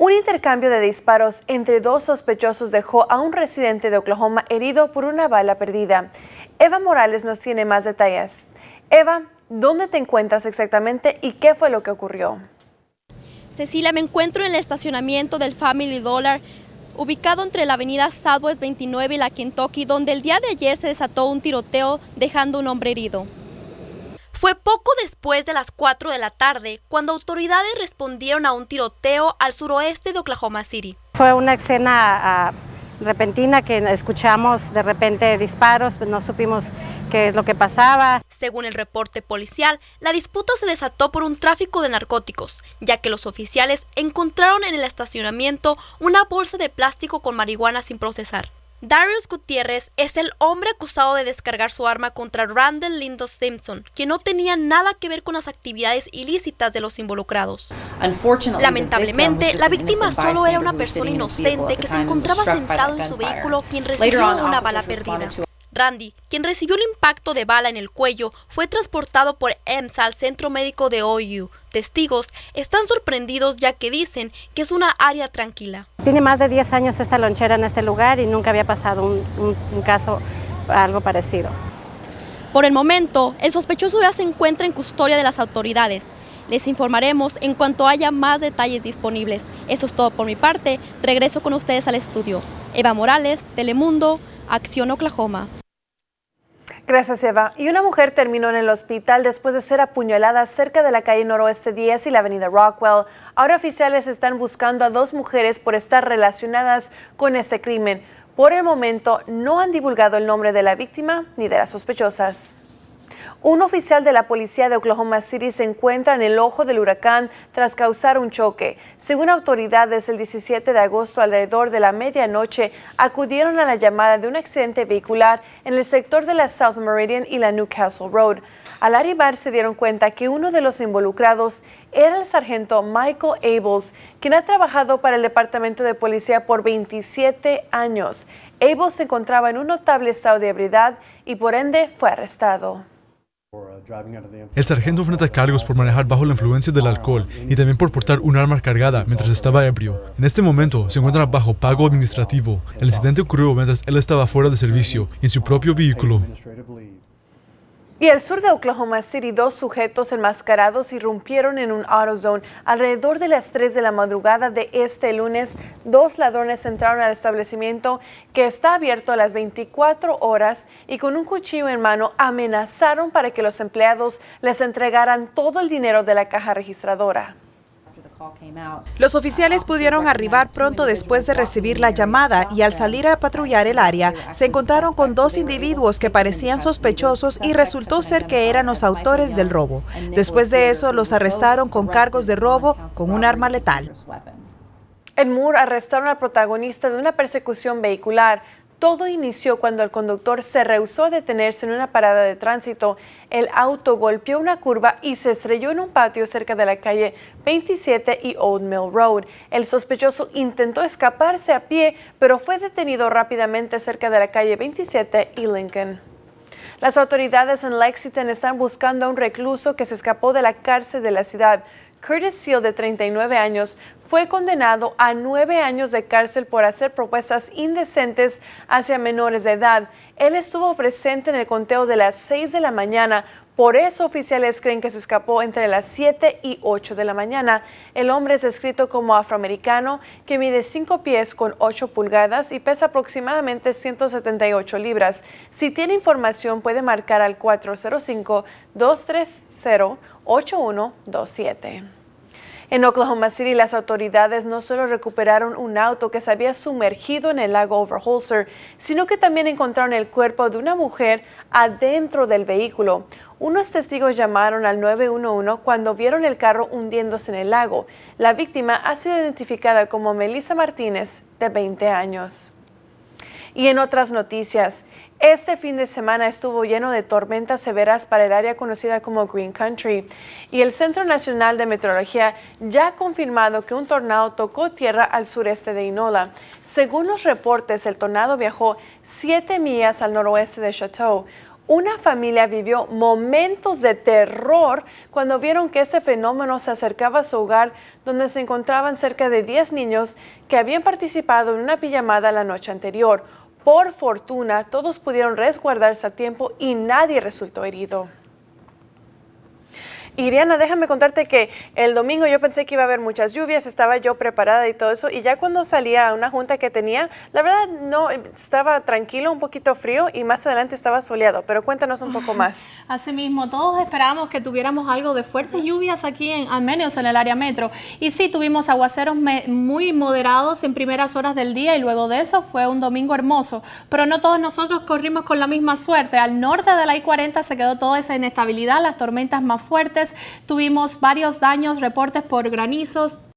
Un intercambio de disparos entre dos sospechosos dejó a un residente de Oklahoma herido por una bala perdida. Eva Morales nos tiene más detalles. Eva, ¿dónde te encuentras exactamente y qué fue lo que ocurrió? Cecilia, me encuentro en el estacionamiento del Family Dollar ubicado entre la avenida Southwest 29 y la Kentucky, donde el día de ayer se desató un tiroteo dejando un hombre herido. Fue poco después de las 4 de la tarde cuando autoridades respondieron a un tiroteo al suroeste de Oklahoma City. Fue una escena ah, repentina que escuchamos de repente disparos, pues no supimos qué es lo que pasaba. Según el reporte policial, la disputa se desató por un tráfico de narcóticos, ya que los oficiales encontraron en el estacionamiento una bolsa de plástico con marihuana sin procesar. Darius Gutiérrez es el hombre acusado de descargar su arma contra Randall Lindo Simpson, que no tenía nada que ver con las actividades ilícitas de los involucrados. Lamentablemente, la víctima solo era una persona inocente que se encontraba sentado en su vehículo quien recibió una bala perdida. Randy, quien recibió el impacto de bala en el cuello, fue transportado por EMSA al centro médico de Oyu. Testigos están sorprendidos ya que dicen que es una área tranquila. Tiene más de 10 años esta lonchera en este lugar y nunca había pasado un caso algo parecido. Por el momento, el sospechoso ya se encuentra en custodia de las autoridades. Les informaremos en cuanto haya más detalles disponibles. Eso es todo por mi parte. Regreso con ustedes al estudio. Eva Morales, Telemundo, Acción Oklahoma. Gracias, Eva. Y una mujer terminó en el hospital después de ser apuñalada cerca de la calle Noroeste 10 y la avenida Rockwell. Ahora oficiales están buscando a dos mujeres por estar relacionadas con este crimen. Por el momento no han divulgado el nombre de la víctima ni de las sospechosas. Un oficial de la policía de Oklahoma City se encuentra en el ojo del huracán tras causar un choque. Según autoridades, el 17 de agosto alrededor de la medianoche acudieron a la llamada de un accidente vehicular en el sector de la South Meridian y la Newcastle Road. Al arribar se dieron cuenta que uno de los involucrados era el sargento Michael Ables, quien ha trabajado para el Departamento de Policía por 27 años. Ables se encontraba en un notable estado de ebriedad y por ende fue arrestado. El sargento enfrenta cargos por manejar bajo la influencia del alcohol y también por portar un arma cargada mientras estaba ebrio. En este momento se encuentra bajo pago administrativo. El incidente ocurrió mientras él estaba fuera de servicio en su propio vehículo. Y el sur de Oklahoma City, dos sujetos enmascarados irrumpieron en un AutoZone alrededor de las 3 de la madrugada de este lunes. Dos ladrones entraron al establecimiento que está abierto a las 24 horas y con un cuchillo en mano amenazaron para que los empleados les entregaran todo el dinero de la caja registradora. Los oficiales pudieron arribar pronto después de recibir la llamada y al salir a patrullar el área se encontraron con dos individuos que parecían sospechosos y resultó ser que eran los autores del robo. Después de eso los arrestaron con cargos de robo con un arma letal. En Moore arrestaron al protagonista de una persecución vehicular todo inició cuando el conductor se rehusó a detenerse en una parada de tránsito. El auto golpeó una curva y se estrelló en un patio cerca de la calle 27 y Old Mill Road. El sospechoso intentó escaparse a pie, pero fue detenido rápidamente cerca de la calle 27 y Lincoln. Las autoridades en Lexington están buscando a un recluso que se escapó de la cárcel de la ciudad. Curtis Seal, de 39 años, fue condenado a nueve años de cárcel por hacer propuestas indecentes hacia menores de edad. Él estuvo presente en el conteo de las 6 de la mañana por eso oficiales creen que se escapó entre las 7 y 8 de la mañana. El hombre es descrito como afroamericano que mide 5 pies con 8 pulgadas y pesa aproximadamente 178 libras. Si tiene información puede marcar al 405-230-8127. En Oklahoma City, las autoridades no solo recuperaron un auto que se había sumergido en el lago Overholser, sino que también encontraron el cuerpo de una mujer adentro del vehículo. Unos testigos llamaron al 911 cuando vieron el carro hundiéndose en el lago. La víctima ha sido identificada como Melissa Martínez, de 20 años. Y en otras noticias, este fin de semana estuvo lleno de tormentas severas para el área conocida como Green Country y el Centro Nacional de Meteorología ya ha confirmado que un tornado tocó tierra al sureste de Inola. Según los reportes, el tornado viajó 7 millas al noroeste de Chateau, una familia vivió momentos de terror cuando vieron que este fenómeno se acercaba a su hogar, donde se encontraban cerca de 10 niños que habían participado en una pijamada la noche anterior. Por fortuna, todos pudieron resguardarse a tiempo y nadie resultó herido. Iriana, déjame contarte que el domingo yo pensé que iba a haber muchas lluvias, estaba yo preparada y todo eso, y ya cuando salía a una junta que tenía, la verdad no, em, estaba tranquilo, un poquito frío y más adelante estaba soleado, pero cuéntanos un poco más. Así mismo, todos esperábamos que tuviéramos algo de fuertes lluvias aquí en, al en el área metro, y sí, tuvimos aguaceros muy moderados en primeras horas del día y luego de eso fue un domingo hermoso, pero no todos nosotros corrimos con la misma suerte, al norte de la I-40 se quedó toda esa inestabilidad, las tormentas más fuertes, tuvimos varios daños, reportes por granizos,